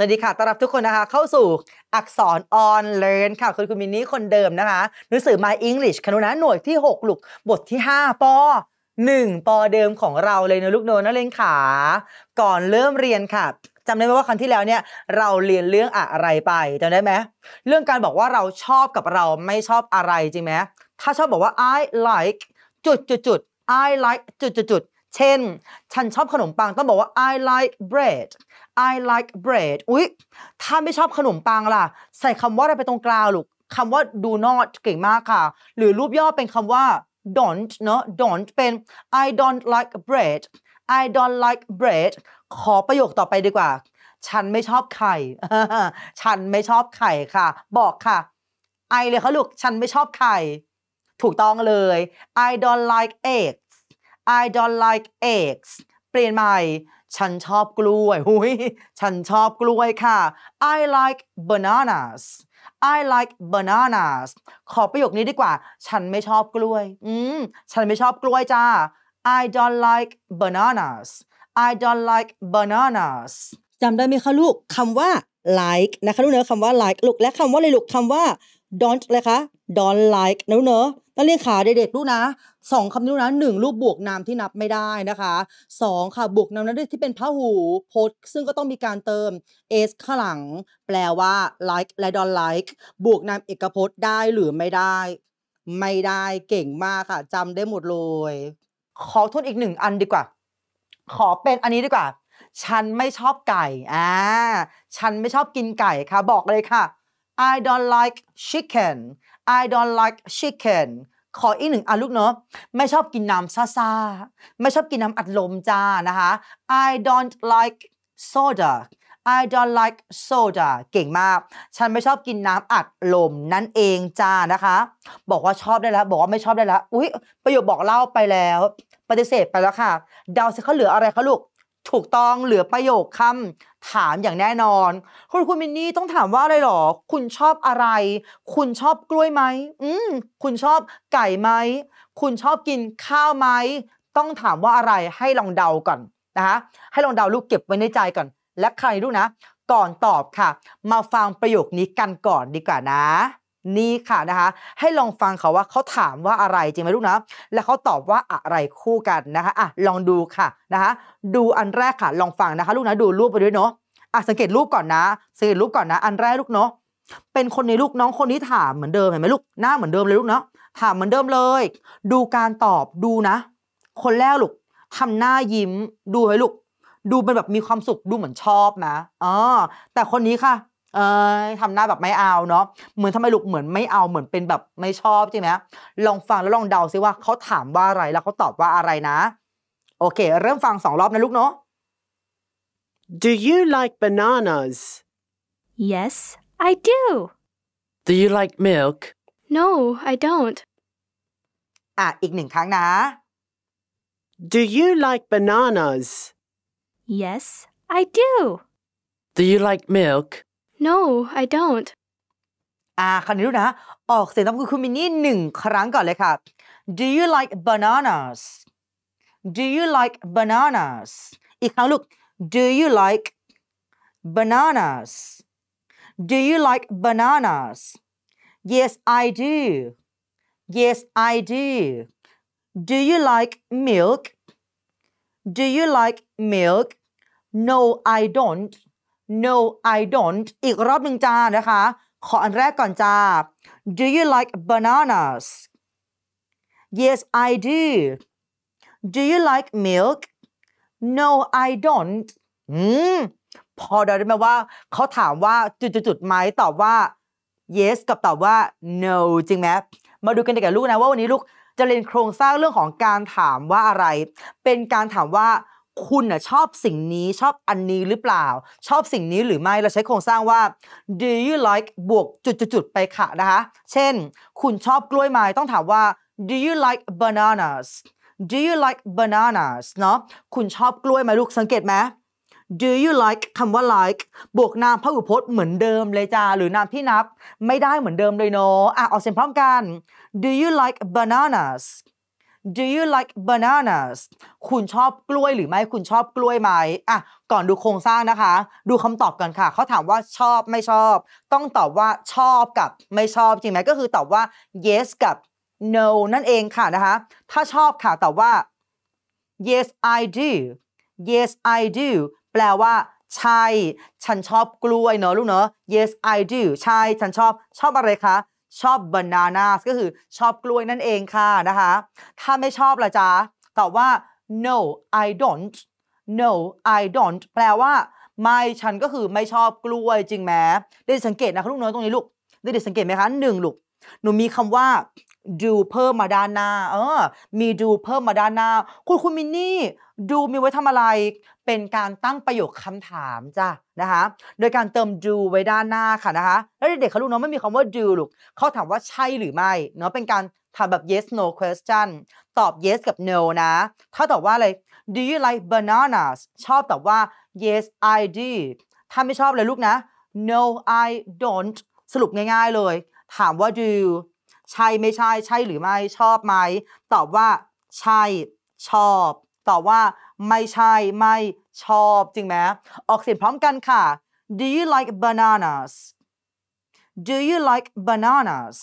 วัสดีค่ะต้อนรับทุกคนนะคะ เข้าสู่อักษรออนเลิร์นค่ะ คุณคุณมินนี่คนเดิมนะคะ หนังสือ My English คณะหน่วยที่ 6ลุกบทที่ 5ปอ1ปอเดิมของเราเลยนะลูกโนนักเรียนขา ก่อนเริ่มเรียนค่ะ จำได้ไหมว่าครั้งที่แล้วเนี่ยเราเรียนเรื่องอะไรไปจำได้ไหม เรื่องการบอกว่าเราชอบกับเราไม่ชอบอะไรจริงไหม ถ้าชอบบอกว่า I like จุดจุดจุด I like จุดจุดจุดเช่น ฉันชอบขนมปังต้องบอกว่า I like bread I like bread อุ๊ยถ้าไม่ชอบขนมปังล่ะ ใส่คำว่าอะไรไปตรงกลางลูกคำว่า do not เก่งมากค่ะ หรือรูปย่อเป็นคำว่า don't เนอะ don't เป็น I don't like bread I don't like bread ขอประโยคต่อไปดีกว่า ฉันไม่ชอบไข่ ฉันไม่ชอบไข่ค่ะ บอกค่ะไอเลยเขาลูก ฉันไม่ชอบไข่ ถูกต้องเลย I don't like eggs I don't like eggs เปลี่ยนใหม่ฉันชอบกล้วยหุยฉันชอบกล้วยค่ะ I like bananas I like bananas ขอประโยคนี้ดีกว่า ฉันไม่ชอบกล้วย อืมฉันไม่ชอบกล้วยจ้า I don't like bananas I don't like bananas จำได้ไหมคะลูกคำว่า like นะคะลูกเนื้อคำว่า like ลูก และคำว่าอะไรลูกคำว่า don't เลยคะ don't like นะเนอะต้องเรียนขาเด็กๆรู้นะสองคำนี้ลู้นะหนึ่งรูปบวกนามที่นับไม่ได้นะคะสองค่ะ บวกนามนั้นที่เป็นพหูพจน์ ซึ่งก็ต้องมีการเติม s ข้างหลัง แปลว่า like และ don't like บวกนามเอกพจน์ได้หรือไม่ได้ ไม่ได้เก่งมากค่ะ จำได้หมดเลย ขอทวนอีกหนึ่งอันดีกว่า ขอเป็นอันนี้ดีกว่า ฉันไม่ชอบไก่ อ่า ฉันไม่ชอบกินไก่ค่ะ บอกเลยค่ะ I don't like chicken I don't like chicken ขออีกหนึ่งอ่ะลูกเนาะ ไม่ชอบกินน้ำซ่า ๆ ไม่ชอบกินน้ำอัดลมจ้า นะคะ I don't like soda I don't like soda เก่งมาก ฉันไม่ชอบกินน้ำอัดลมนั่นเองจ้า นะคะ บอกว่าชอบได้แล้ว บอกว่าไม่ชอบได้แล้ว อุ๊ยประโยคบอกเล่าไปแล้ว ปฏิเสธไปแล้วค่ะ เดาสิเขาเหลืออะไรคะลูกถูกต้องเหลือประโยคคำ ถามอย่างแน่นอน คุณคุณมินนี่ต้องถามว่าอะไรหรอคุณชอบอะไร คุณชอบกล้วยไหมอืมคุณชอบไก่ไหม คุณชอบกินข้าวไหมต้องถามว่าอะไรให้ลองเดาก่อนนะคะให้ลองเดาลูกเก็บไว้ในใจก่อน และใครรู้นะ ก่อนตอบค่ะ มาฟังประโยคนี้กันก่อนดีกว่านะนี่ค่ะนะคะ ให้ลองฟังเขาว่าเขาถามว่าอะไรจริงไหมลูกนะและเขาตอบว่าอะไรคู่กันนะคะอ่ะ ลองดูค่ะนะคะ ดูอันแรกค่ะลองฟังนะคะ ลูกนะ ดูรูปไปด้วยเนาะอ่ะสังเกตรูปก่อนนะสังเกตรูปก่อนนะอันแรกลูกเนาะเป็นคนในลูกน้องคนนี้ถามเหมือนเดิมเห็นไหมลูก หน้าเหมือนเดิมเลยลูกเนาะถามเหมือนเดิมเลย ดูการตอบดูนะ คนแรกลูกทำหน้ายิ้มดูให้ลูกดูเป็นแบบมีความสุขดูเหมือนชอบนะอ๋อแต่คนนี้ค่ะเออทำหน้าแบบไม่เอาเนาะเหมือนทำไมลูกเหมือนไม่เอาเหมือนเป็นแบบไม่ชอบใช่ไหมลองฟังแล้วลองเดาซิว่าเขาถามว่าอะไรแล้วเขาตอบว่าอะไรนะ โอเค เริ่มฟังสองรอบนะลูกเนาะ Do you like bananas Yes I do Do you like milk No I don't อ่ะอีกหนึ่งครั้งนะ Do you like bananas Yes I do Do you like milk No I don't อ่าคันนี้รู้นะ ออกเสียงต้องคุณคุณมินนี่หนึ่งครั้งก่อนเลยค่ะ Do you like bananas Do you like bananas อีกครั้งลูก Do you like bananas Do you like bananas Yes I do Yes I do Do you like milk Do you like milk No I don't no I don't อีกรอบหนึ่งจ้านะคะ ขออันแรกก่อนจ้า do you like bananas yes I do do you like milk no I don't อืมพอเดาได้ไหมว่า เขาถามว่าจุดๆไหมตอบว่า yes กับตอบว่า no จริงไหม มาดูกันกับลูกนะ ว่าวันนี้ลูกจะเรียนโครงสร้างเรื่องของการถามว่าอะไร เป็นการถามว่าคุณน่ะชอบสิ่งนี้ชอบอันนี้หรือเปล่า ชอบสิ่งนี้หรือไม่เราใช้โครงสร้างว่า do you like บวกจุดๆไปค่ะนะคะ เช่น คุณชอบกล้วยไม้ต้องถามว่า do you like bananas do you like bananas เนาะคุณชอบกล้วยไหมลูกสังเกตไหม do you like คำว่า like บวกนามพหูพจน์เหมือนเดิมเลยจ้าหรือนามที่นับ ไม่ได้เหมือนเดิมเลยเนาะอ่ะออกเสียงพร้อมกัน do you like bananas Do you like bananas คุณชอบกล้วยหรือไม่ คุณชอบกล้วยไหมอ่ะก่อนดูโครงสร้างนะคะ ดูคำตอบกันค่ะ เขาถามว่าชอบไม่ชอบ ต้องตอบว่า ชอบกับไม่ชอบ จริงไหม ก็คือตอบว่า yes กับ no นั่นเองค่ะนะคะ ถ้าชอบค่ะ ตอบว่า yes I do yes I do แปลว่า ใช่ ฉันชอบกล้วยเนอะลูกเนอะ yes I do ใช่ ฉันชอบ ชอบอะไรคะชอบบานานาก็คือชอบกล้วยนั่นเองค่ะนะคะถ้าไม่ชอบละจ้าตอบว่า no I don't no I don't แปลว่าไม่ฉันก็คือไม่ชอบกล้วยจริงไหมได้สังเกตนะคะลูกน้อยตรงนี้ลูก ได้สังเกตไหมคะหนึ่งลูก หนูมีคำว่าดูเพิ่มมาด้านหน้าเออมีดูเพิ่มมาด้านหน้าคุณคุณมินนี่ดูมีไว้ทำอะไร เป็นการตั้งประโยคคำถามจ้ะนะคะโดยการเติมดูไว้ด้านหน้าค่ะนะคะ แล้วเด็กเขาลูกเนาะไม่มีคำว่าดูลูกเขาถามว่าใช่หรือไม่เนาะเป็นการถามแบบ yes no question ตอบ yes กับ no นะ ถ้าตอบว่าอะไร do you like bananas ชอบตอบว่า yes I do ถ้าไม่ชอบเลยลูกนะ no I don't สรุปง่ายๆเลย ถามว่า do ใช่ ไม่ใช่ใช่หรือไม่ชอบไหม ตอบว่าใช่ชอบ ตอบว่าไม่ใช่ไม่ชอบจริงไหมออกเสียงพร้อมกันค่ะ Do you like bananas Do you like bananas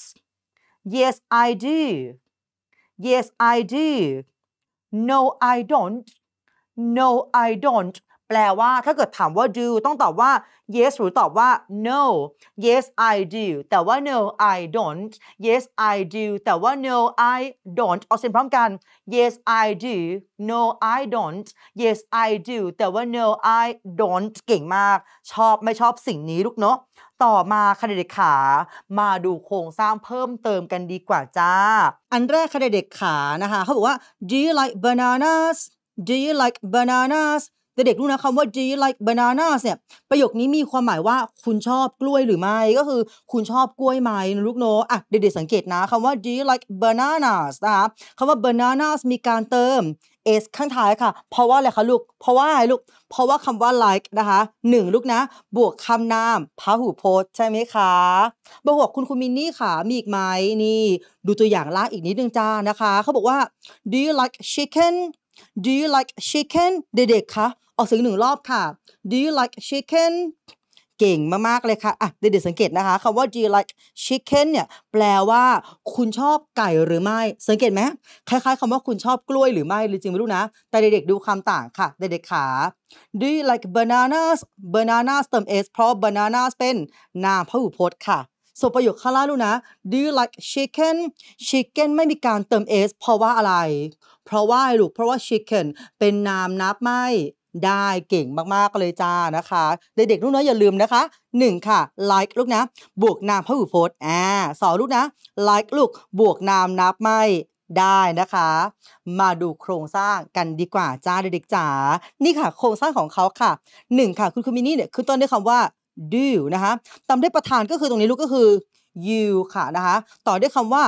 Yes I do Yes I do No I don't No I don't แปลว่าถ้าเกิดถามว่า do ต้องตอบว่า yes หรือตอบว่า no yes I do แต่ว่า no I don't yes I do แต่ว่า no I don't ออกเสียงพร้อมกัน yes I do no I don't yes I do แต่ว่า no I don't เก่งมาก ชอบไม่ชอบสิ่งนี้ลูกเนาะ ต่อมาคดะเด็กขา มาดูโครงสร้างเพิ่มเติมกันดีกว่าจ้า อันแรกคดะเด็กขานะคะเขาบอกว่า do you like bananas do you like bananas แต่เด็กรู้นะคำว่า do you like bananas เนี่ยประโยคนี้มีความหมายว่าคุณชอบกล้วยหรือไม่ ก็คือคุณชอบกล้วยไหมลูกโนอ่ะเด็กๆสังเกตนะคำว่า do you like bananas นะคะคำว่า bananas มีการเติม s ข้างท้ายค่ะ เพราะว่าอะไรคะลูกเพราะว่าอะไรลูกเพราะว่าคำว่า like นะคะหนึ่งลูกนะ บวกคำนามพหูพจน์ใช่ไหมคะบวกคุณคุณมินนี่ค่ะ มีอีกไหมนี่ดูตัวอย่างล่างอีกนิดนึงจ้านะคะ เขาบอกว่า do you like chicken do you like chicken เด็กๆคะออกเสียงหนึ่งรอบค่ะ do you like chicken เก่งมาก ๆ เลยค่ะ อ่ะ เดี๋ยวสังเกตนะคะคำว่า do you like chicken เนี่ยแปลว่า คุณชอบไก่หรือไม่ สังเกตไหมคล้ายๆคำว่าคุณชอบกล้วยหรือไม่ หรือจริง ไม่รู้นะ แต่เด็กๆดูคำต่างค่ะ เด็กๆขา do you like bananas bananas เติม s เพราะ bananas เป็นนามพหูพจน์ค่ะส่วนประโยคข้างล่างดูนะ do you like chicken chicken ไม่มีการเติม s เพราะว่าอะไร เพราะว่าลูกเพราะว่า chicken เป็นนามนับไม่ได้เก่งมากๆเลย จ้านะคะ เด็กๆลูกน้อยอย่าลืมนะคะ1ค่ะ like ลูกนะบวกนามพระบุพจน์อ่าสอนลูกนะ like ลูก บวกนาม นับไม่ได้นะคะมาดูโครงสร้างกันดีกว่า จ้าเด็กๆจ๋านี่ค่ะโครงสร้างของเขาค่ะ 1 ค่ะคุณคุณมินี่เนี่ยขึ้นต้นด้วยคำว่า do นะคะตามด้วยประธานก็คือตรงนี้ ลูกก็คือ you ค่ะนะคะ ต่อด้วยคำว่า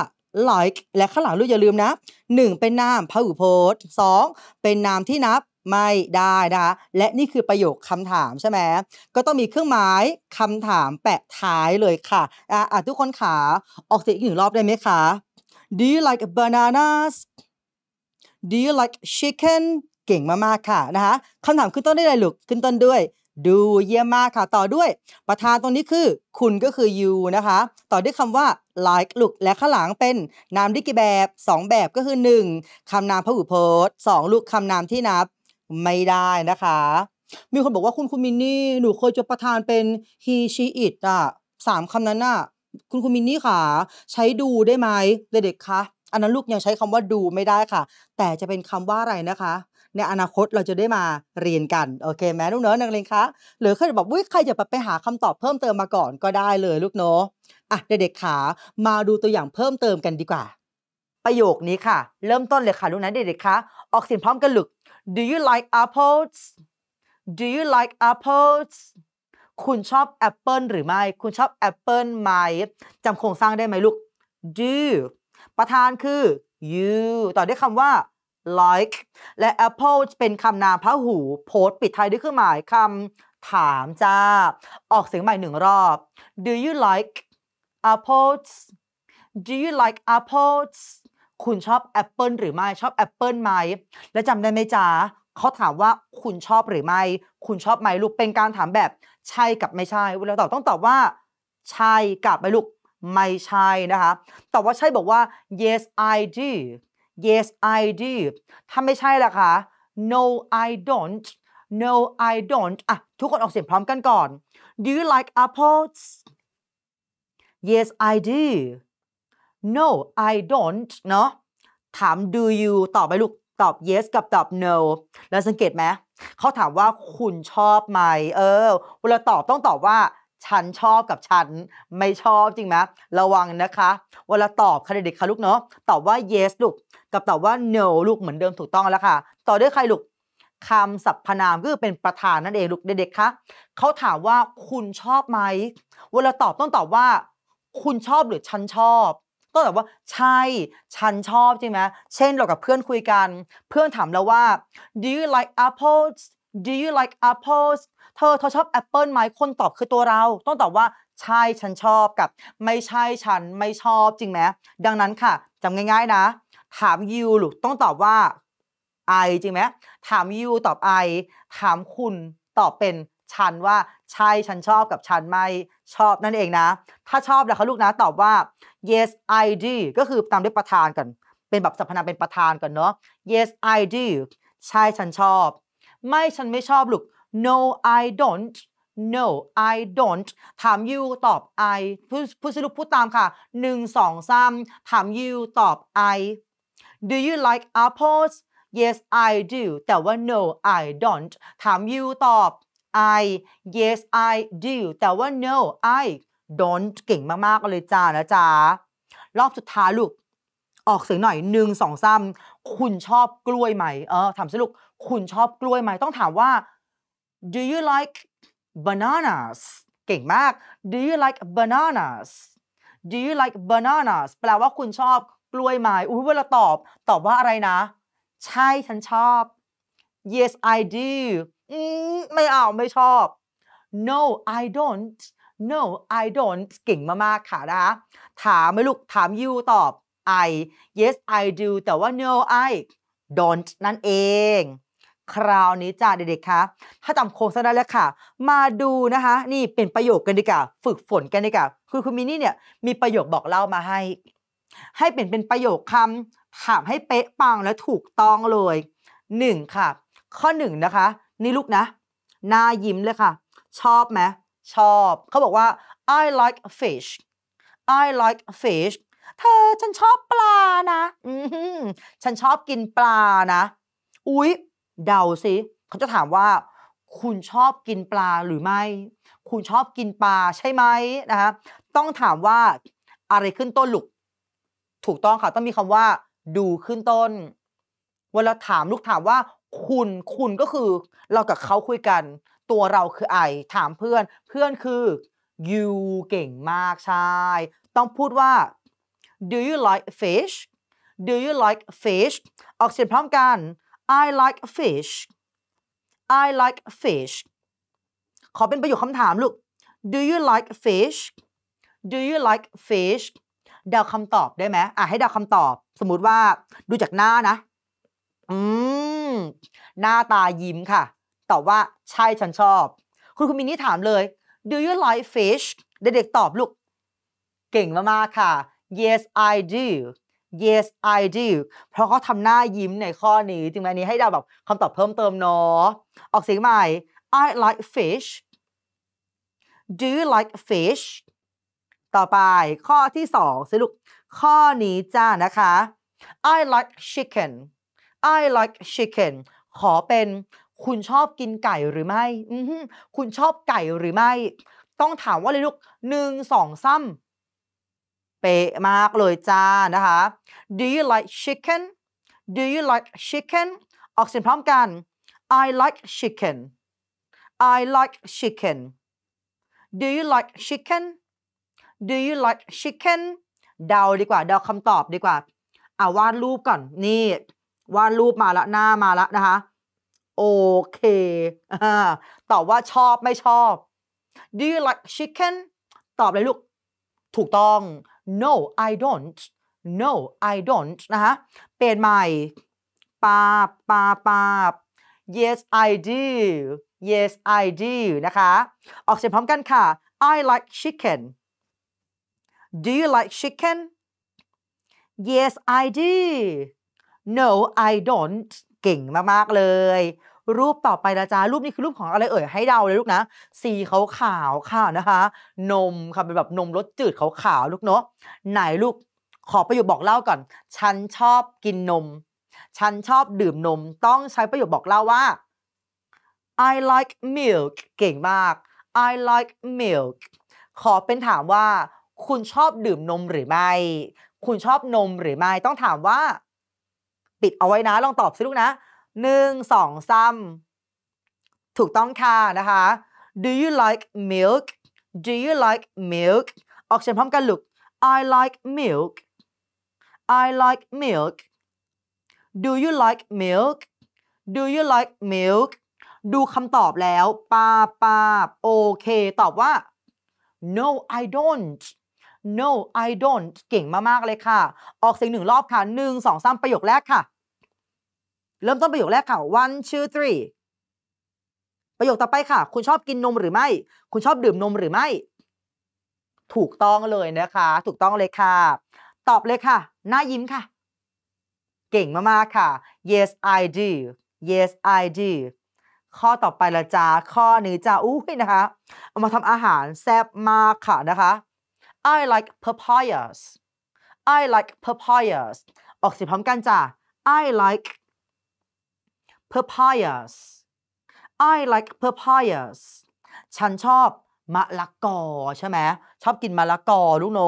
like และข้างหลังลูกอย่าลืมนะ1เป็นนามพหุพจน์ 2 เป็นนามที่นับไม่ได้นะคะและนี่คือประโยคคำถามใช่ไหมก็ต้องมีเครื่องหมายคำถามแปะท้ายเลยค่ะ อ่ะทุกคนขาออกเสียงอีกหนึ่งรอบได้ไหมคะ Do you like bananas Do you like chicken เก่งมากมากค่ะนะคะคำถามขึ้นต้นได้เลยลูกขึ้นต้นด้วย ดูเยี่ยมมากค่ะ ต่อด้วยประธานตรงนี้คือคุณก็คือ you นะคะ ต่อด้วยคำว่า like ลูกและข้างหลังเป็นนามดิกิแบบ 2 แบบก็คือ 1 คำนามพหูพจน์ 2ลูกคำนามที่นับไม่ได้นะคะ มีคนบอกว่าคุณคุณมินนี่หนูเคยจะประทานเป็นฮีชีอิตอ่ะสามคำนั้นอ่ะคุณคุณมินนี่ค่ะใช้ดูได้ไหมเด็กๆคะอันนั้นลูกยังใช้คำว่าดูไม่ได้ค่ะ แต่จะเป็นคำว่าอะไรนะคะ ในอนาคตเราจะได้มาเรียนกันโอเคไหมลูกเนาะนักเรียนคะหรือใครแบบวิใครจะไปหาคำตอบเพิ่มเติมมาก่อนก็ได้เลย ลูกเนาะอ่ะ เด็กๆขามาดูตัวอย่างเพิ่มเติมกันดีกว่า ประโยคนี้ค่ะ เริ่มต้นเลยค่ะลูกนะเด็กๆคะออกเสียงพร้อมกันหลึก Do you like apples Do you like apples คุณชอบแอปเปิลหรือไม่ คุณชอบแอปเปิลไหม จำโครงสร้างได้ไหมลูก do ประธานคือ you ต่อด้วยคำว่า like และ apple s เป็นคำนามพหูโพสปิดท้ายด้วยเครื่องหมายคำถามจ้า ออกเสียงใหม่หนึ่งรอบ do you like apples do you like apples คุณชอบแอปเปิลหรือไม่ชอบแอปเปิลไหม และจำได้ไหมจ๊ะเขาถามว่าคุณชอบหรือไม่คุณชอบไหมลูกเป็นการถามแบบใช่กับไม่ใช่เวลาตอบต้องตอบว่า ใช่กับไมลูกไม่ใช่นะคะแต่ว่าใช่บอกว่า yes I do yes I do ถ้าไม่ใช่ล่ะคะ no I don't no I don't อ่ะทุกคนออกเสียงพร้อมกันก่อน do you like apples yes I do no I don't เนาะถาม do you ตอบไปลูกตอบ yes กับตอบ no แล้วสังเกตไหม เขาถามว่าคุณชอบไหม เออ เวลาตอบต้องตอบว่า ฉันชอบกับฉัน ไม่ชอบจริงไหม ระวังนะคะ เวลาตอบค่เด็กๆค่ะลูกเนาะตอบว่า yes ลูก กับตอบว่า no ลูกเหมือนเดิมถูกต้องแล้วค่ะต่อด้วยใครลูกคำสรรพนามก็คือเป็นประธานนั่นเองลูกเด็กๆคะเขาถามว่าคุณชอบไหม เวลาตอบต้องตอบว่า คุณชอบหรือฉันชอบก็แบบว่าใช่ฉันชอบจริงไหมเช่นเรากับเพื่อนคุยกัน เพื่อนถามเราว่า do you like apples do you like apples เธอเธอชอบแอปเปิลไหมคนตอบคือตัวเรา ต้องตอบว่าใช่ฉันชอบกับ ไม่ใช่ฉันไม่ชอบจริงไหมดังนั้นค่ะจำง่ายๆนะ ถาม you หรือต้องตอบว่า I จริงไหมถาม you ตอบ I ถามคุณตอบเป็นฉันว่า ใช่ฉันชอบกับฉันไม่ ชอบนั่นเองนะ ถ้าชอบนะคะลูกนะ ตอบว่า yes I do ก็คือตามด้วยประธานก่อนเป็นแบบสรรพนามเป็นประธานก่อนเนาะ yes I do ใช่ฉันชอบ ไม่ฉันไม่ชอบลูก no I don't no I don't ถาม you ตอบ I ผู้สรุปพูดตามค่ะ1 2 3ถาม you ตอบ I do you like apples yes I do แต่ว่า no I don't ถาม you ตอบ I yes I do แต่ว่า no I don't เก่งมากๆ เลยจ้านะจ๊ะรอบสุดท้ายลูกออกเสียงหน่อยหนึ่งสองสามคุณชอบกล้วยไหม เออถามสิลูกคุณชอบกล้วยไหม ต้องถามว่า do you like bananas เก่งมาก do you like bananas do you like bananas แปลว่าคุณชอบกล้วยไหม อุ้ยเวลาตอบ ตอบว่าอะไรนะ ใช่ฉันชอบ yes I do มไม่เอาไม่ชอบ no I don't no I don't เก่งมากๆค่ะนะคะถามไหมลูกถามยูตอบ I yes I do แต่ว่า no I don't นั่นเอง คราวนี้จ้าเด็กๆ คะ ถ้าจำโครงสร้างได้แล้วค่ะ มาดูนะคะ นี่เป็นประโยคกันดีกว่าฝึกฝนกันดีกว่าคือคุณมินี่เนี่ยมีประโยคบอกเล่ามาให้ ให้เป็นเป็นประโยคคำถามให้เป๊ะปังและถูกต้องเลย1ค่ะ ข้อ1นะคะนี่ลูกนะน่ายิ้มเลยค่ะ ชอบไหมชอบเขาบอกว่า I like fish I like fish เธอฉันชอบปลานะอืฉันชอบกินปลานะ อุ๊ยเดาสิ เขาจะถามว่า คุณชอบกินปลาหรือไม่ คุณชอบกินปลาใช่ไหมนะคะต้องถามว่าอะไรขึ้นต้นลูกถูกต้องค่ะ ต้องมีคำว่า ดูขึ้นต้น เวลาถามลูกถามว่าคุณ คุณก็คือเรากับเขาคุยกัน ตัวเราคือไอถามเพื่อนเพื่อนคือ you เก่งมากใช่ต้องพูดว่า do you like fish do you like fish ออกเสียงพร้อมกัน I like fish I like fish ขอเป็นประโยคคำถามลูก do you like fish do you like fish เดาคำตอบได้ไหมอ่ะให้เดาคำตอบสมมติว่า ดูจากหน้านะอืม หน้าตายิ้มค่ะ ตอบว่าใช่ฉันชอบ คุณคุณมินี่ถามเลย do you like fish เด็กๆตอบลูกเก่งมากๆค่ะ yes I do yes I do เพราะเขาทำหน้ายิ้มในข้อนี้จึงไหมนี้ให้เราแบบคำตอบเพิ่มเติมเนาะ ออกเสียงใหม่ I like fish do you like fish ต่อไปข้อที่สองสิลูกข้อนี้จ้านะคะ I like chicken I like chicken ขอเป็นคุณชอบกินไก่หรือไม่ คุณชอบไก่หรือไม่ ต้องถามว่าเลยลูกหนึ่งสองซ้ำเป๊ะมากเลยจ้านะคะ Do you like chicken Do you like chicken ออกเสียงพร้อมกัน I like chicken I like chicken Do you like chicken Do you like chicken เดาดีกว่า เดาคำตอบดีกว่าวาดรูปก่อนนี่วาดรูปมาละหน้ามาละนะคะ โอเคตอบว่าชอบไม่ชอบ do you like chicken ตอบเลยลูกถูกต้อง no I don't no I don't นะคะเปลี่ยนใหม่ ปาปาปา yes I do yes I do นะคะออกเสียงพร้อมกันค่ะ I like chicken do you like chicken yes I do no I don't เก่งมาก ๆ เลย รูปต่อไปนะจ๊ะรูปนี้คือรูปของอะไรเอ่ยให้เดาเลยลูกนะสีขาวขาวค่ะนะคะ นมค่ะ เป็นแบบนมรสจืดขาวขาวลูก เนาะไหนลูก ขอประโยคบอกเล่าก่อน ฉันชอบกินนม ฉันชอบดื่มนมต้องใช้ประโยคบอกเล่าว่า I like milk เก่งมาก I like milk ขอเป็นถามว่า คุณชอบดื่มนมหรือไม่คุณชอบนมหรือไม่ต้องถามว่าปิดเอาไว้นะ ลองตอบสิลูกนะหนึ่งสองซ้ำถูกต้องค่ะนะคะ Do you like milk Do you like milk ออกเสียงพร้อมกันลูก I like milk I like milk Do you like milk Do you like milk ดูคำตอบแล้วป้าป้าโอเค ตอบว่า No I don't no I don't เก่งมากๆ เลยค่ะ ออกเสียงหนึ่งรอบค่ะหนึ่งสองสามประโยคแรกค่ะ เริ่มต้นประโยคแรกค่ะ one two three ประโยคต่อไปค่ะ คุณชอบกินนมหรือไม่ คุณชอบดื่มนมหรือไม่ ถูกต้องเลยนะคะ ถูกต้องเลยค่ะ ตอบเลยค่ะ หน้ายิ้มค่ะ เก่งมากๆค่ะ yes I do yes I do ข้อต่อไปละจ้าข้อนี้จ้าอุ้ยนะคะเอามาทำอาหารแซ่บมากค่ะนะคะ I like papayas I like papayas ออกเสียงพร้อมกันจ้ะ I like papayas I like papayas ฉันชอบ มะละกอใช่ไหม ชอบกิน มะละกอลูกโน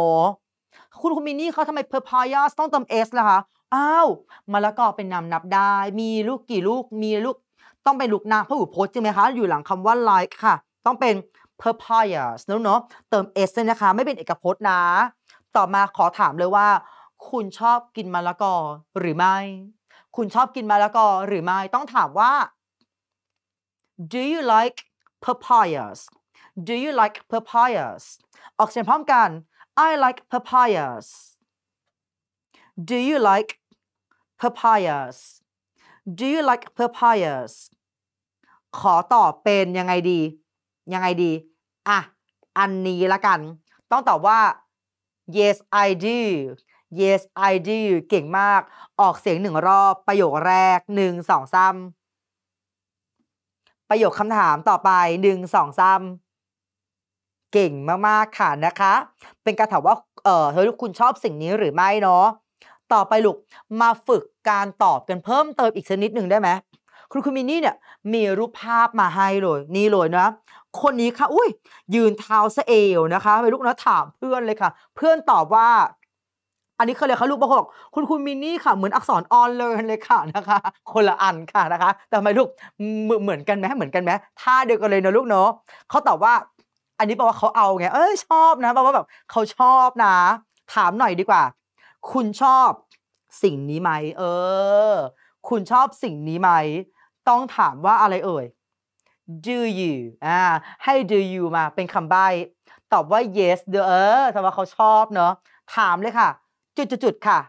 คุณคุณมินี่เขาทำไม papayas ต้องเติม s ล่ะคะ อ้าว มะละกอเป็นนามนับได้ มีลูกกี่ลูกมีลูกต้องเป็นลูกนามพหูพจน์ใช่ไหมคะ อยู่หลังคำว่า like ค่ะ ต้องเป็น papayas เนาะเติม s เนี่ยนะคะไม่เป็นเอกพจน์นะต่อมาขอถามเลยว่า คุณชอบกินมะละกอหรือไม่ คุณชอบกินมะละกอหรือไม่ต้องถามว่า do you like papayas do you like papayas ออกเสียงพร้อมกัน I like papayas do you like papayas do you like papayas ขอตอบเป็นยังไงดียังไงดีอ่ะ อันนี้ละกันต้องตอบว่า yes I do yes I do เก่งมาก ออกเสียงหนึ่งรอบ ประโยคแรกหนึ่งสองซ้ำประโยคคำถามต่อไปหนึ่งสองซ้ำเก่งมาก ๆ ค่ะนะคะ เป็นการถามว่าเออเฮ้ยลูกคุณชอบสิ่งนี้หรือไม่เนาะต่อไปลูกมาฝึกการตอบกันเพิ่มเติมอีกชนิดหนึ่งได้ไหมครูคุณมินนี่เนี่ยมีรูปภาพมาให้เลยนี่เลยนะคนนี้ค่ะอุ้ย ยืนเท้าเสเอวนะคะไปลูกนะถามเพื่อนเลยค่ะ เพื่อนตอบว่า อันนี้เคยเลยค่ะลูกบอกคุณคุณมินี่ค่ะเหมือนอักษรออนเลยเลยค่ะนะคะ คนละอันค่ะนะคะแต่ทำไมลูกเหมือนกันไหมเหมือนกันไหมท่าเดียวกันเลยนะลูกเนาะเขาตอบว่า อันนี้แปลว่าเขาเอาไง เอ้ยชอบนะแปลว่าแบบเขาชอบนะ ถามหน่อยดีกว่า คุณชอบสิ่งนี้ไหมเออ คุณชอบสิ่งนี้ไหมต้องถามว่าอะไรเอ่ย do you อ่าให้ do you มาเป็นคำใบ้ตอบว่า yes เดอเออแสดว่าเขาชอบเนาะถามเลยค่ะจุดๆค่ะ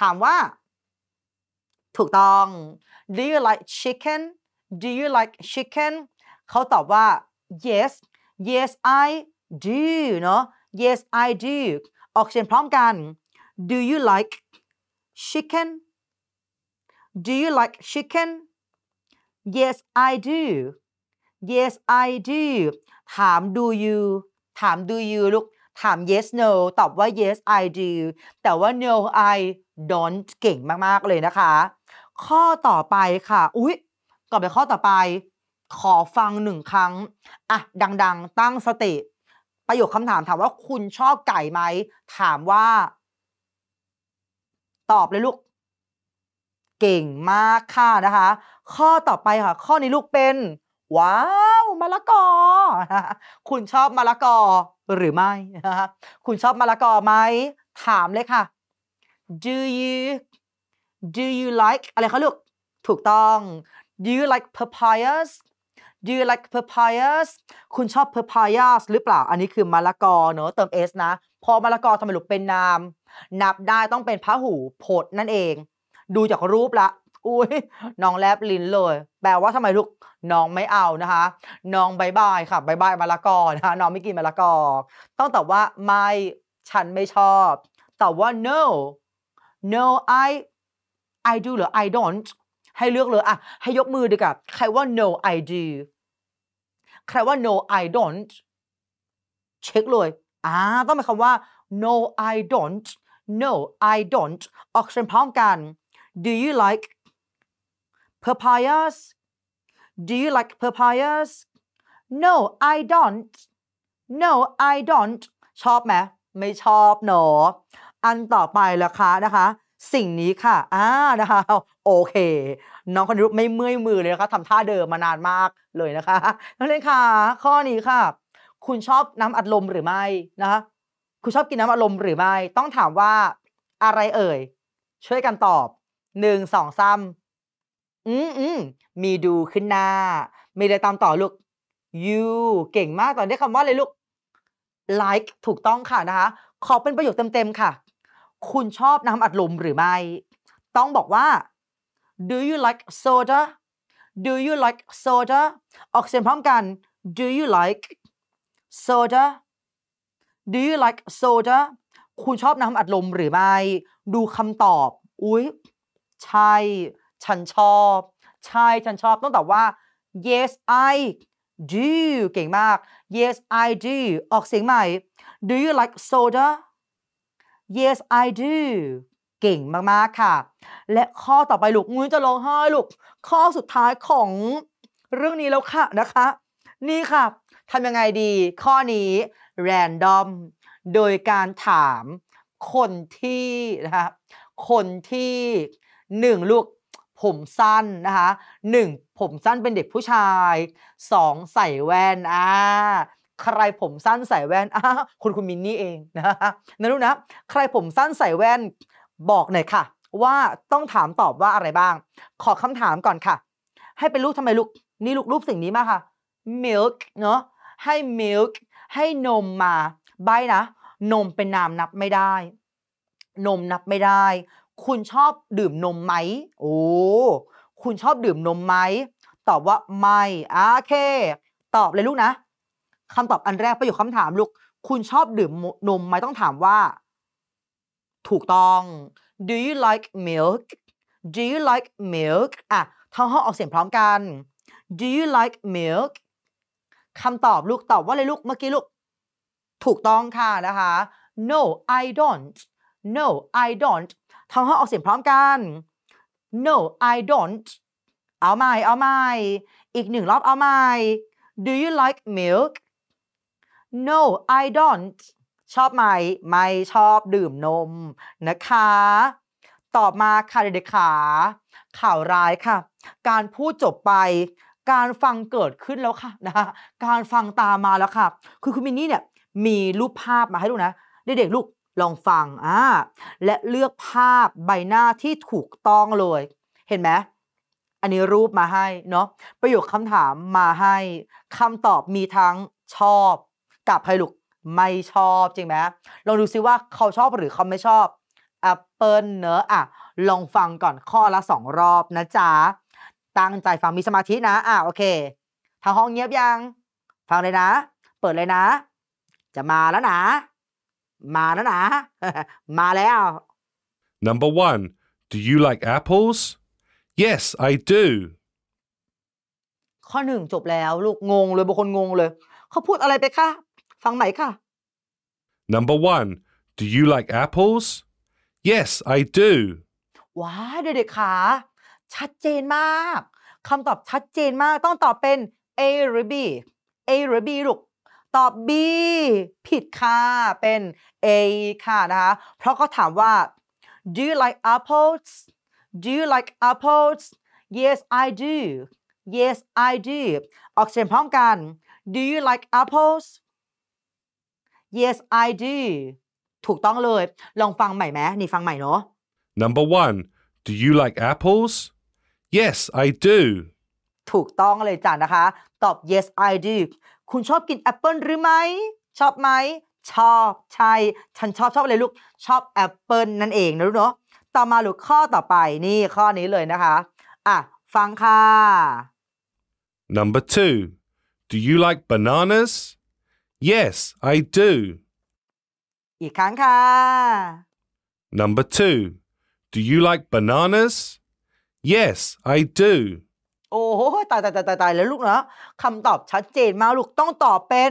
ถามว่า ถูกต้อง do you like chicken do you like chicken เขาตอบว่า yes yes I do เนาะ yes I do ออกเสียงพร้อมกัน do you like chicken do you like chicken yes I do yes I do ถาม do you ถาม do you ลูก ถาม yes no ตอบว่า yes I do แต่ว่า no I don't เก่งมากๆ เลยนะคะ ข้อต่อไปค่ะ อุ๊ยก่อนไปข้อต่อไป ขอฟังหนึ่งครั้ง อ่ะ ดังๆ ตั้งสติ ประโยคคำถามถามว่าคุณชอบไก่ไหม ถามว่า ตอบเลยลูก เก่งมากค่ะนะคะ ข้อต่อไปค่ะ ข้อนี้ลูกเป็นว้าวมะละกอ คุณชอบมะละกอหรือไม่ คุณชอบมะละกอไหม ถามเลยค่ะ do you do you like อะไรเขาลูก ถูกต้อง do you like papayas do you like papayas คุณชอบ papayas หรือเปล่า อันนี้คือมะละกอเนอะเติม s นะ พอมะละกอทำไมลูกเป็นนาม นับได้ต้องเป็นพระหูพจน์นั่นเอง ดูจากรูปละอุ้ยน้องแลบลิ้นเลย แปลว่าทำไมลูกน้องไม่เอานะคะน้องบายบายค่ะบายบายมะละกอนะคะน้องไม่กินมะละกอต้องตอบว่าไม่ฉันไม่ชอบตอบว่า no no I I do หรือ I don't ให้เลือกเลยอะให้ยกมือดีกว่าใครว่า no I do ใครว่า no I don't เช็คเลยอ่าต้องเป็นคำว่า no I don't no I don't ออกเสียงพร้อมกัน do you like papayas? Do you like papayas? No, I don't. No, I don't. ชอบไหม ไม่ชอบหนออันต่อไปละคะนะคะ สิ่งนี้ค่ะอ่านะคะโอเค น้องคนรู้ไม่เมื่อยมือเลยนะคะทำท่าเดิมมานานมากเลยนะคะนักเรียนค่ะ ข้อนี้ค่ะ คุณชอบน้ำอัดลมหรือไม่นะคะคุณชอบกินน้ำอัดลมหรือไม่ ต้องถามว่าอะไรเอ่ย ช่วยกันตอบ หนึ่งสองสามอืมอืมมีดูขึ้นหน้ามีอะไรตามต่อลูก you เก่งมากตอนนี้คำว่าอะไรลูก like ถูกต้องค่ะนะคะ ขอเป็นประโยคเต็มๆค่ะ คุณชอบน้ำอัดลมหรือไม่ต้องบอกว่า do you like soda do you like soda ออกเสียงพร้อมกัน do you like soda do you like soda คุณชอบน้ำอัดลมหรือไม่ดูคำตอบ อุ๊ยใช่ฉันชอบ ใช่ฉันชอบต้องตอบว่า yes I do เก่งมาก yes I do ออกเสียงใหม่ do you like soda yes I do เก่งมากๆค่ะ และข้อต่อไปลูกงูจะร้องไห้ลูก ข้อสุดท้ายของเรื่องนี้แล้วค่ะนะคะนี่ค่ะทำยังไงดี ข้อนี้ random โดยการถามคนที่นะคะคนที่หนึ่งลูกผมสั้นนะคะ 1. ผมสั้นเป็นเด็กผู้ชาย 2. ใส่แว่นอ่าใครผมสั้นใส่แว่นอ่าคุณคุณมินนี่เองนะนะรู้นะใครผมสั้นใส่แว่นบอกหน่อยค่ะ ว่าต้องถามตอบว่าอะไรบ้าง ขอคำถามก่อนค่ะ ให้เป็นลูกทำไมลูกนี่ลูกรูปสิ่งนี้มาค่ะ milk เนาะให้ milk ให้นมมาใบนะนมเป็นนามนับไม่ได้ นมนับไม่ได้คุณชอบดื่มนมไหมโอ้ คุณชอบดื่มนมไหม ตอบว่า ไม่ โอเค ตอบเลยลูกนะ คำตอบอันแรกประโยคคำถาม ลูก คุณชอบดื่มนมไหมต้องถามว่า ถูกต้อง do you like milk do you like milk อ่ะทั้งห้องออกเสียงพร้อมกัน do you like milk คำตอบลูกตอบว่าอะไรลูก เมื่อกี้ลูก ถูกต้องค่ะนะคะ no I don't no I don't ท้องห้องออกเสียงพร้อมกัน no I don't เอาใหม่ เอาใหม่ อีกหนึ่งรอบเอาใหม่ do you like milk no I don't ชอบไหม ไม่ชอบดื่มนมนะคะตอบมาค่ะเด็กๆขาข่าวร้ายค่ะ การพูดจบไป การฟังเกิดขึ้นแล้วค่ะนะคะการฟังตามมาแล้วค่ะคือคุณมินนี่เนี่ยมีรูปภาพมาให้ดูนะ เด็กๆลูกลองฟังอ่าและเลือกภาพใบหน้าที่ถูกต้องเลย เห็นไหมอันนี้รูปมาให้เนาะประโยคคำถามมาให้คำตอบมีทั้งชอบ กับไฮลุกไม่ชอบจริงไหมลองดูซิว่าเขาชอบหรือเขาไม่ชอบแอปเปิลเนอะอ่ะลองฟังก่อนข้อละสองรอบนะจ๊ะตั้งใจฟังมีสมาธินะอ่ะโอเคทางห้องเงียบยัง ฟังเลยนะ เปิดเลยนะ จะมาแล้วนะมาแล้วนะ มาแล้ว Number one Do you like apples Yes I do ข้อหนึ่งจบแล้วลูก งงเลยบางคนงงเลย เขาพูดอะไรไปคะฟังใหม่ค่ะ Number one Do you like apples Yes I do ว้าเด็กๆขาชัดเจนมากคำตอบชัดเจนมากต้องตอบเป็น A หรือ B A หรือ B ลูกตอบ B ผิดค่ะ เป็น A ค่ะนะคะ เพราะเขาถามว่า do you like apples do you like apples yes I do yes I do ออกเสียงพร้อมกัน do you like apples yes I do ถูกต้องเลย ลองฟังใหม่ไหมนี่ฟังใหม่เนาะ number one do you like apples yes I do ถูกต้องเลยจ้ะนะคะ ตอบ yes I do คุณชอบกินแอปเปิลหรือไม่ชอบไหม ชอบใช่ ฉันชอบชอบอะไรลูก ชอบแอปเปิลนั่นเองนะลูกเนาะต่อมาลูกข้อต่อไปนี่ข้อนี้เลยนะคะอ่ะฟังค่ะ number two do you like bananas yes I do อีกครั้งค่ะ number two do you like bananas yes I do โอ้โหตายตายตายตายแล้วลูกเนาะคำตอบชัดเจนมากลูกต้องตอบเป็น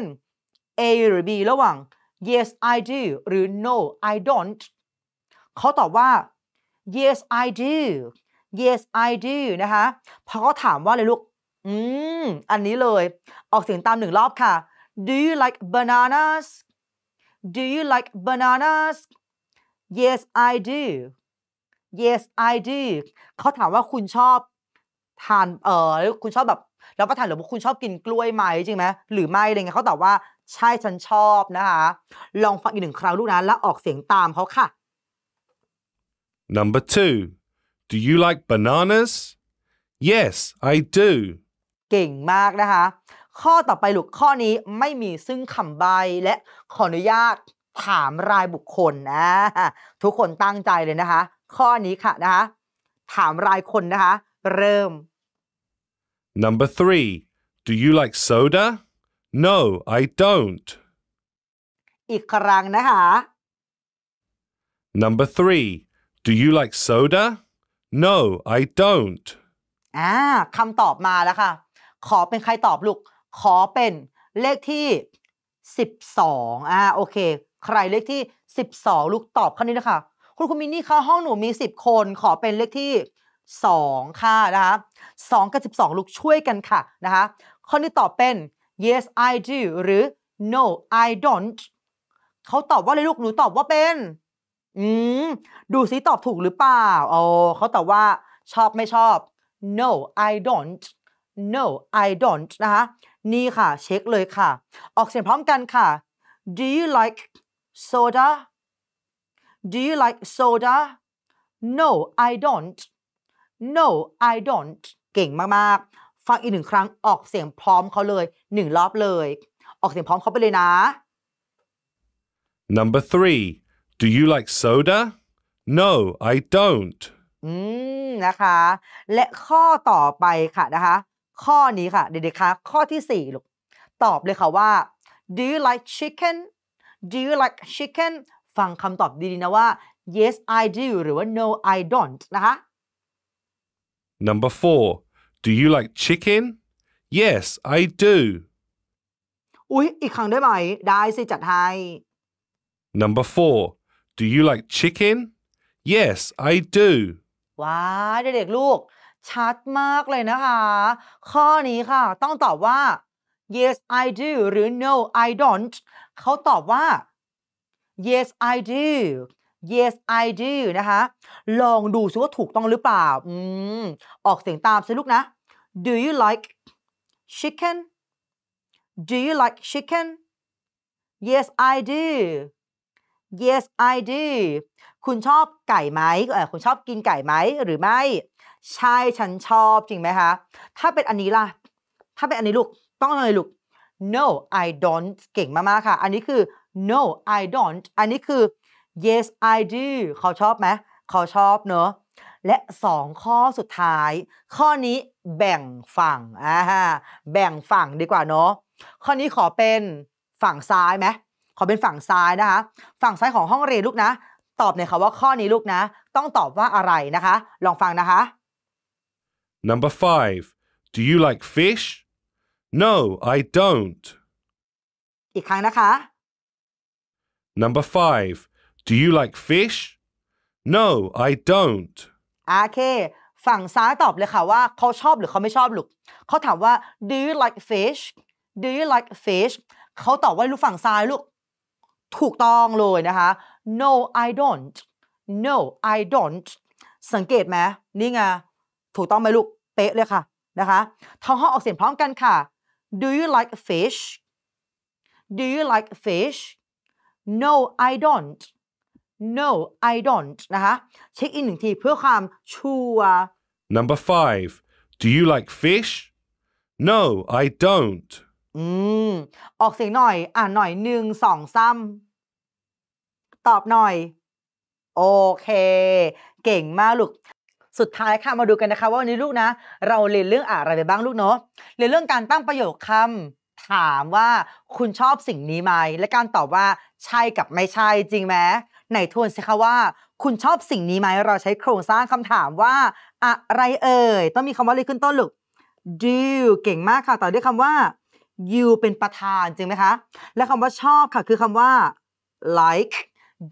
A หรือ B ระหว่าง yes I do หรือ no I don't เขาตอบว่า yes I do yes I do นะคะพอเขาถามว่าเลยลูกอืมอันนี้เลย ออกเสียงตามหนึ่งรอบค่ะ do you like bananas do you like bananas yes I do yes I do เขาถามว่าคุณชอบทานเออคุณชอบแบบรับประทานหรือว่าคุณชอบกินกล้วยไหมจริงไหมหรือไม่อะไรเงี้ยเขาตอบว่าใช่ฉันชอบนะคะลองฟังอีกหนึ่งคราวลูกนะแล้วออกเสียงตามเขาค่ะ Number two Do you like bananas Yes I do เก่งมากนะคะ ข้อต่อไปลูกข้อนี้ไม่มีซึ่งคำใบและขออนุญาตถามรายบุคคลนะ ทุกคนตั้งใจเลยนะคะ ข้อนี้ค่ะนะคะ ถามรายคนนะคะเริ่ม Number three Do you like soda? No, I don't. อีกครั้งนะคะ Number three Do you like soda? No, I don't. อ่าคำตอบมาแล้วค่ะขอเป็นใครตอบลูก ขอเป็นเลขที่สิบสองอ่าโอเค ใครเลขที่สิบสองลูกตอบข้อนี้นะคะ คุณคุณมินนี่คะห้องหนูมีสิบคน ขอเป็นเลขที่2ค่ะนะคะ2กับ12 ลูกช่วยกันค่ะนะคะข้อที่ตอบเป็น yes I do หรือ no I don't เขาตอบว่าอะไรลูกหนูตอบว่าเป็นอืมดูสิตอบถูกหรือเปล่าโอ้เขาตอบว่าชอบไม่ชอบ no I don't no I don't นะคะนี่ค่ะเช็คเลยค่ะ ออกเสียงพร้อมกันค่ะ do you like soda do you like soda no I don't no I don't เก่งมากๆฟังอีกหนึ่งครั้งออกเสียงพร้อมเขาเลยหนึ่งรอบเลย ออกเสียงพร้อมเขาไปเลยนะ Number three Do you like soda No I don't อืม นะคะ และข้อต่อไปค่ะนะคะ ข้อนี้ค่ะ เด็กๆ คะข้อที่สี่ลูกตอบเลยค่ะว่า Do you like chicken Do you like chicken ฟังคำตอบดี ๆ นะว่า yes I do หรือว่า no I don't นะคะ Number four, do you like chicken? Yes, I do. อุ้ยอีกครั้งได้ไหม ได้สิจัดให้ Number four, do you like chicken? Yes, I do. ว้าเด็กๆลูก ชัดมากเลยนะคะ ข้อนี้ค่ะ ต้องตอบว่า yes I do หรือ no I don't เขาตอบว่า yes I do yes I do นะคะลองดูซิว่าถูกต้องหรือเปล่า อืมออกเสียงตามสิลูกนะ do you like chicken do you like chicken yes I do yes I do คุณชอบไก่ไหมเออคุณชอบกินไก่ไหมหรือไม่ ใช่ ฉันชอบจริงไหมคะ ถ้าเป็นอันนี้ล่ะ ถ้าเป็นอันนี้ลูกต้องอะไรลูก no I don't เก่งมาก ๆ ค่ะ อันนี้คือ no I don't อันนี้คือ yes I do เขาชอบไหมเขาชอบเนอะและ 2 ข้อสุดท้าย ข้อนี้แบ่งฝั่งอ่าแบ่งฝั่งดีกว่าเนาะข้อนี้ขอเป็นฝั่งซ้ายไหมขอเป็นฝั่งซ้ายนะคะฝั่งซ้ายของห้องเรียนลูกนะตอบเน่ยค่ะว่าข้อนี้ลูกนะต้องตอบว่าอะไรนะคะลองฟังนะคะ Number five Do you like fish? No, I don't. อีกครั้งนะคะ Number five Do you like fish? No, I don't. โอเคฝั่งซ้ายตอบเลยค่ะว่าเขาชอบหรือเขาไม่ชอบลูกเขาถามว่า Do you like fish? Do you like fish? เขาตอบว่าลูกฝั่งซ้ายลูกถูกต้องเลยนะคะ No, I don't. No, I don't. สังเกตไหมนี่ไงถูกต้องไหมลูกเป๊ะเลยค่ะนะคะทั้งห้องออกเสียงพร้อมกันค่ะ Do you like fish? Do you like fish? No, I don't. no I don't นะคะเช็คอินหนึ่งทีเพื่อความชัวร์ number five do you like fish no I don't อืมออกเสียงหน่อย อ่านหน่อยหนึ่งสองซ้ำตอบหน่อยโอเค เก่งมากลูกสุดท้ายค่ะมาดูกันนะคะ ว่าวันนี้ลูกนะ เราเรียนเรื่องอะไรไปบ้างลูกเนาะเรียนเรื่องการตั้งประโยคคำ ถามว่าคุณชอบสิ่งนี้ไหมและการตอบว่าใช่กับไม่ใช่จริงไหมใหนทวนสิคะว่า คุณชอบสิ่งนี้ไหมเราใช้โครงสร้างคำถามว่าอะไรเอ่ย ต้องมีคำว่าอะไรขึ้นต้นลูก do เก่งมากค่ะต่อด้วยคำว่า you เป็นประธานจริงไหมคะ และคำว่าชอบค่ะคือคำว่า like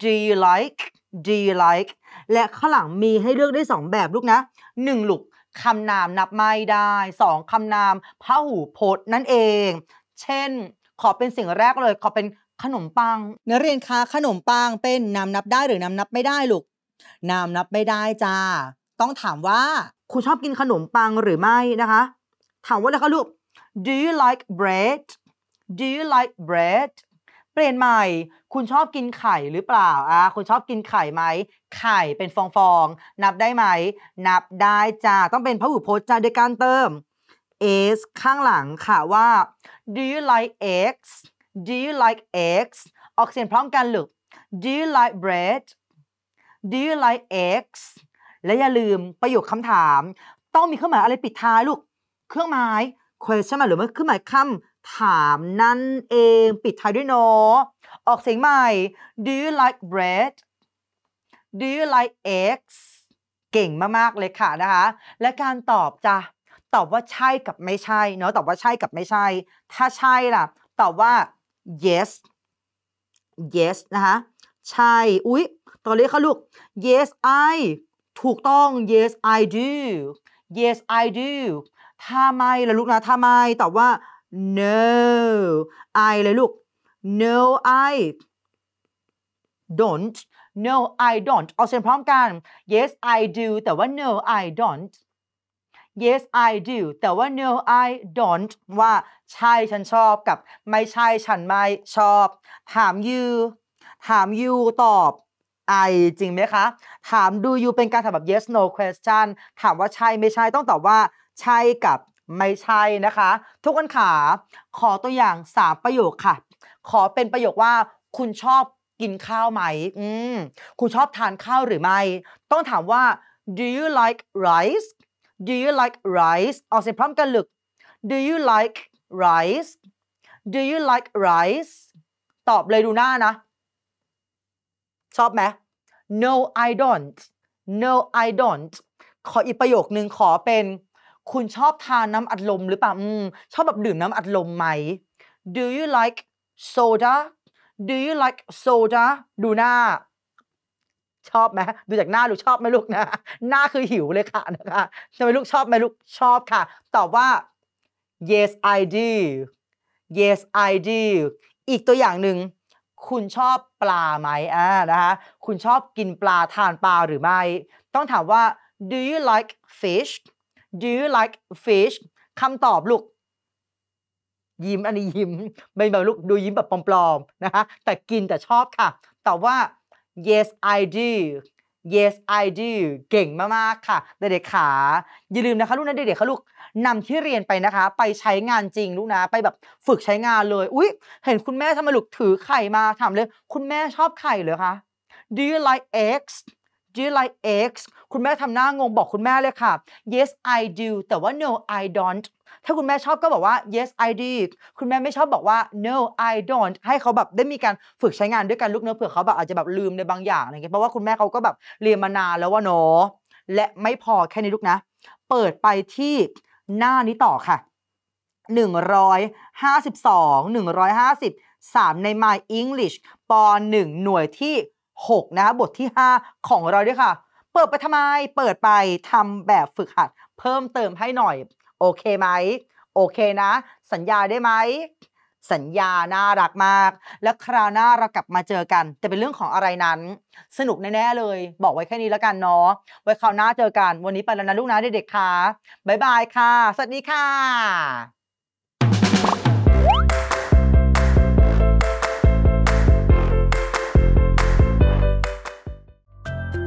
do you like do you like และข้างหลังมีให้เลือกได้2แบบลูกนะ1ลูกคำนามนับไม่ได้ 2คำนามพหูพจน์นั่นเอง เช่น ขอเป็นสิ่งแรกเลยขอเป็นขนมปังนักเรียนคะขนมปังเป็นนามนับได้หรือนามนับไม่ได้ลูกนามนับไม่ได้จ้าต้องถามว่าครูชอบกินขนมปังหรือไม่นะคะถามว่าอะไรคะลูก Do you like bread Do you like bread เปลี่ยนใหม่ คุณชอบกินไข่หรือเปล่า อ่ะคุณชอบกินไข่ไหมไข่เป็นฟองๆนับได้ไหม นับได้จ้าต้องเป็นพหูพจน์จ้าโดยการเติม s ข้างหลังค่ะว่า do you like eggs Do you like eggs ออกเสียงพร้อมกันลูก Do you like bread Do you like eggs และอย่าลืมประโยคคำถาม ต้องมีเครื่องหมายอะไรปิดท้ายลูก เครื่องหมาย question หรือว่าเครื่องหมายคำถามนั่นเองปิดท้ายด้วยเนาะออกเสียงใหม่ Do you like bread Do you like eggs เก่งมากๆเลยค่ะนะคะ และการตอบจะตอบว่าใช่กับไม่ใช่เนาะตอบว่าใช่กับไม่ใช่ ถ้าใช่ล่ะตอบว่า yes yes นะคะ ใช่ อุ๊ยตอนนี้ค่ะลูก yes I ถูกต้อง yes I do yes I do ถ้าไม่ละลูกนะ ถ้าไม่ตอบว่า no I เลยลูก no I don't no I don't ออาเสียงพร้อมกัน yes I do แต่ว่า no I don't yes I do แต่ว่า no I don't ว่าใช่ฉันชอบกับ ไม่ใช่ฉันไม่ ชอบ ถาม you ถาม you ตอบ I จริงไหมคะ ถาม do you เป็นการถามแบบ yes no question ถามว่าใช่ไม่ใช่ต้องตอบว่า ใช่กับไม่ใช่ นะคะ ทุกคนขา ขอตัวอย่างสามประโยคค่ะ ขอเป็นประโยคว่า คุณชอบกินข้าวไหม อืม คุณชอบทานข้าวหรือไม่ ต้องถามว่า do you like rice Do you like rice ออกเสียงพร้อมกันลึก Do you like rice Do you like rice ตอบเลยดูหน้านะ ชอบไหม No I don't No I don't ขออีกประโยคนึงขอเป็น คุณชอบทานน้ำอัดลมหรือเปล่า อืม ชอบแบบดื่มน้ำอัดลมไหม Do you like soda Do you like soda ดูหน้าชอบไหมดูจากหน้าลูกชอบไหมลูกนะหน้าคือหิวเลยค่ะนะคะทำไมลูกชอบไหมลูกชอบค่ะ ตอบว่า yes I do yes I do อีกตัวอย่างหนึ่ง คุณชอบปลาไหมอ่านะคะคุณชอบกินปลาทานปลาหรือไม่ ต้องถามว่า do you like fish do you like fish คำตอบลูก ยิ้มอันนี้ยิ้มไม่แบบลูกดูยิ้มแบบปลอมๆนะคะแต่กินแต่ชอบค่ะตอบว่า yes I do yes I do เก่งมาก ๆ ค่ะ เด็ก ๆ ขาอย่าลืมนะคะลูกนะเด็กๆค่ะลูกนำที่เรียนไปนะคะ ไปใช้งานจริงลูกนะ ไปแบบฝึกใช้งานเลยอุ๊ยเห็นคุณแม่ทำไมลูกถือไข่มาถามเลย คุณแม่ชอบไข่เหรอคะ Do you like eggs Do you like eggs คุณแม่ทำหน้างงบอกคุณแม่เลยค่ะ Yes I do แต่ว่า No I don't ถ้าคุณแม่ชอบก็บอกว่า yes I did คุณแม่ไม่ชอบบอกว่า no I don't ให้เขาแบบได้มีการฝึกใช้งานด้วยกันลูกเนื้อเผื่อเขาแบบอาจจะแบบลืมในบางอย่างอะไรเงี้ย เพราะว่าคุณแม่เขาก็แบบเรียนมานานแล้วว่าเนาะ และไม่พอแค่นี้ลูกนะ เปิดไปที่หน้านี้ต่อค่ะ 152 150 3ใน My English ป .1 หน่วยที่ 6นะคะบทที่ 5 ของเราด้วยค่ะ เปิดไปทำไม เปิดไปทำแบบฝึกหัด เพิ่มเติมให้หน่อยโอเคไหมโอเคนะ สัญญาได้ไหมสัญญาน่ารักมากและคราวหน้าเรากลับมาเจอกันแต่เป็นเรื่องของอะไรนั้น สนุกแน่ๆเลยบอกไว้แค่นี้แล้วกันเนาะไว้คราวหน้าเจอกัน วันนี้ไปแล้วนะลูกนะเด็กๆค่ะบ๊ายบายค่ะสวัสดีค่ะ